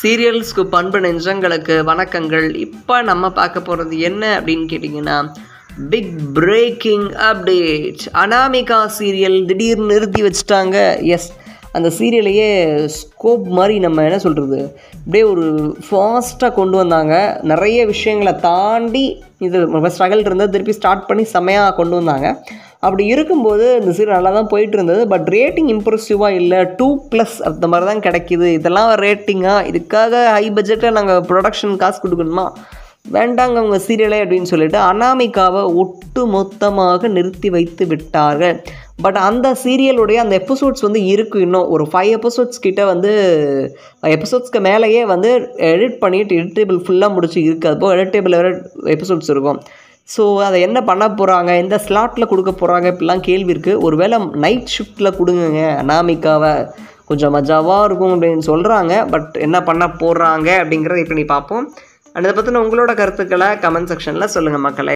சீரியல்ஸ்க்கு பண்பு நெஞ்சங்களுக்கு வணக்கங்கள் இப்போ நம்ம பார்க்க போகிறது என்ன அப்படின்னு கேட்டிங்கன்னா big breaking update Anamika serial திடீர்னு நிறுத்தி வச்சுட்டாங்க எஸ் அந்த சீரியலையே ஸ்கோப் மாதிரி நம்ம என்ன சொல்கிறது அப்படியே ஒரு ஃபாஸ்ட்டாக கொண்டு வந்தாங்க நிறைய விஷயங்களை தாண்டி இது ஸ்ட்ரகல் இருந்தால் திருப்பி ஸ்டார்ட் பண்ணி செம்மையாக கொண்டு வந்தாங்க அப்படி இருக்கும்போது இந்த சீரியல் நல்லா தான் போயிட்டு இருந்தது பட் ரேட்டிங் இம்ப்ரெசிவாக இல்லை டூ ப்ளஸ் அந்த மாதிரி தான் கிடைக்கிது இதெல்லாம் ரேட்டிங்காக இதுக்காக ஹை பட்ஜெட்டில் நாங்கள் ப்ரொடக்ஷன் காசு கொடுக்கணுமா வேண்டாங்க அவங்க சீரியலே அப்படின்னு சொல்லிட்டு அனாமிகாவை ஒட்டு மொத்தமாக நிறுத்தி வைத்து விட்டார்கள் பட் அந்த சீரியலுடைய அந்த எபிசோட்ஸ் வந்து இருக்கும் இன்னும் ஒரு ஃபைவ் எபிசோட்ஸ் கிட்டே வந்து எபிசோட்ஸ்க்கு மேலேயே வந்து எடிட் பண்ணிட்டு எடிட்டேபிள் ஃபுல்லாக முடிச்சு இருக்குது அதுபோல் எடிட்டேபிள் எபிசோட்ஸ் இருக்கும் ஸோ அதை என்ன பண்ண போகிறாங்க எந்த ஸ்லாட்டில் கொடுக்க போகிறாங்க இப்படிலாம் கேள்வி இருக்குது ஒரு வேளை நைட் ஷிஃப்ட்டில் கொடுங்க அனாமிக்காவை கொஞ்சம் மஜாவாக இருக்கும் அப்படின்னு சொல்கிறாங்க பட் என்ன பண்ண போடுறாங்க அப்படிங்கிறத இப்போ நீ பார்ப்போம் அண்ட் இதை பற்றின உங்களோட கருத்துக்களை கமெண்ட் செக்ஷனில் சொல்லுங்கள் மக்களை